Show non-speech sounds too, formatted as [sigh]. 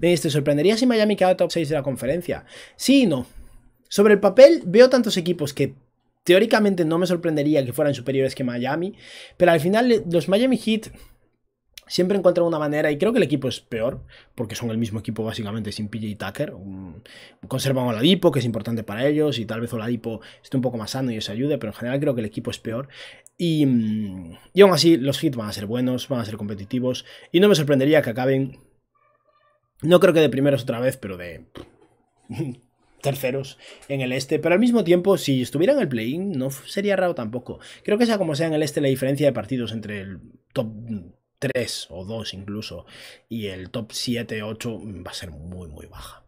¿te este, sorprendería si Miami queda top 6 de la conferencia? Sí y no. Sobre el papel, veo tantos equipos que teóricamente no me sorprendería que fueran superiores que Miami, pero al final eh, los Miami Heat siempre encuentran una manera, y creo que el equipo es peor, porque son el mismo equipo básicamente sin PJ Tucker, conservan a Oladipo, que es importante para ellos, y tal vez Oladipo esté un poco más sano y os ayude, pero en general creo que el equipo es peor. Y, mm, y aún así, los Heat van a ser buenos, van a ser competitivos, y no me sorprendería que acaben no creo que de primeros otra vez, pero de [laughs] terceros en el este. Pero al mismo tiempo, si estuviera en el play-in, no sería raro tampoco. Creo que sea como sea en el este la diferencia de partidos entre el top 3 o 2 incluso y el top 7, 8 mm, va a ser muy, muy baja.